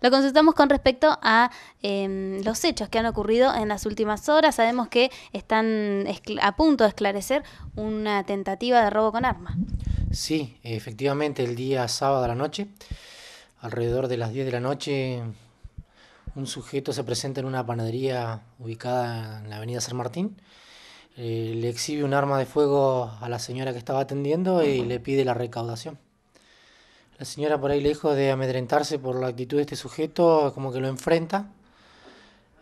Lo consultamos con respecto a em, los hechos que han ocurrido en las últimas horas. Sabemos que están a punto de esclarecer una tentativa de robo con arma. Sí, efectivamente, el día sábado a la noche, alrededor de las 10 de la noche, un sujeto se presenta en una panadería ubicada en la avenida San Martín. Eh, le exhibe un arma de fuego a la señora que estaba atendiendo y le pide la recaudación. La señora por ahí lejos de amedrentarse por la actitud de este sujeto, como que lo enfrenta.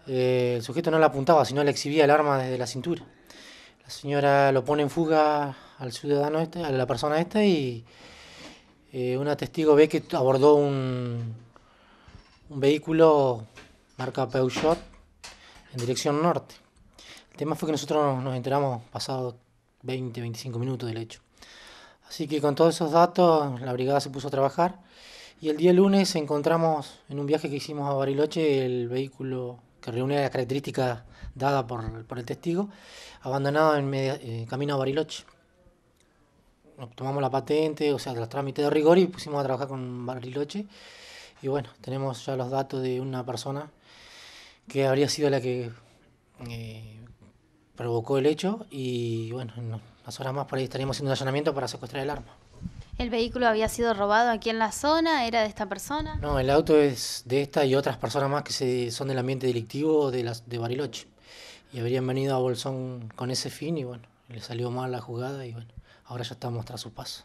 Eh, el sujeto no la apuntaba, sino le exhibía el arma desde la cintura. La señora lo pone en fuga al ciudadano este, a la persona esta, y eh, una testigo ve que abordó un, un vehículo marca Peugeot en dirección norte. El tema fue que nosotros nos enteramos pasado 20, 25 minutos del hecho. Así que con todos esos datos la brigada se puso a trabajar y el día lunes encontramos en un viaje que hicimos a Bariloche el vehículo que reúne las características dadas por, el testigo, abandonado en eh, camino a Bariloche. Tomamos la patente, o sea, los trámites de rigor y pusimos a trabajar con Bariloche. Y bueno, tenemos ya los datos de una persona que habría sido la que eh, provocó el hecho y bueno, en unas horas más por ahí estaríamos haciendo un allanamiento para secuestrar el arma. ¿El vehículo había sido robado aquí en la zona? ¿Era de esta persona? No, el auto es de esta y otras personas más que se, son del ambiente delictivo de, las, de Bariloche. Y habrían venido a Bolsón con ese fin y bueno, le salió mal la jugada y bueno ahora ya estamos tras su paso.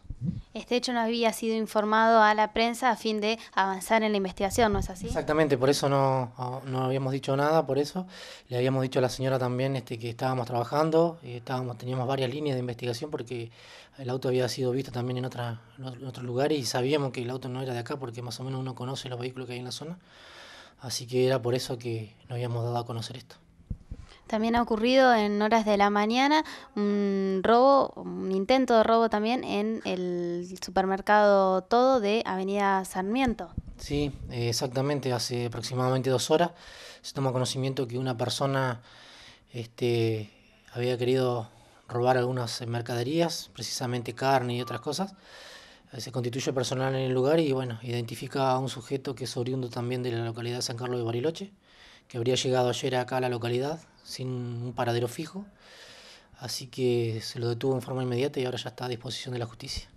Este hecho no había sido informado a la prensa a fin de avanzar en la investigación, ¿no es así? Exactamente, por eso no, ah, habíamos dicho nada, por eso le habíamos dicho a la señora también este, que estábamos trabajando, eh, estábamos, teníamos varias líneas de investigación porque el auto había sido visto también en, otra, otros lugares y sabíamos que el auto no era de acá porque más o menos uno conoce los vehículos que hay en la zona, así que era por eso que no habíamos dado a conocer esto. También ha ocurrido en horas de la mañana un robo, un intento de robo también en el supermercado Todo de Avenida Sarmiento. Sí, eh, exactamente, hace aproximadamente dos horas se toma conocimiento que una persona este, había querido robar algunas mercaderías, precisamente carne y otras cosas. Eh, se constituye personal en el lugar y bueno, identifica a un sujeto que es oriundo también de la localidad de San Carlos de Bariloche, que habría llegado ayer acá a la localidad sin un paradero fijo. Así que se lo detuvo en forma inmediata y ahora ya está a disposición de la justicia.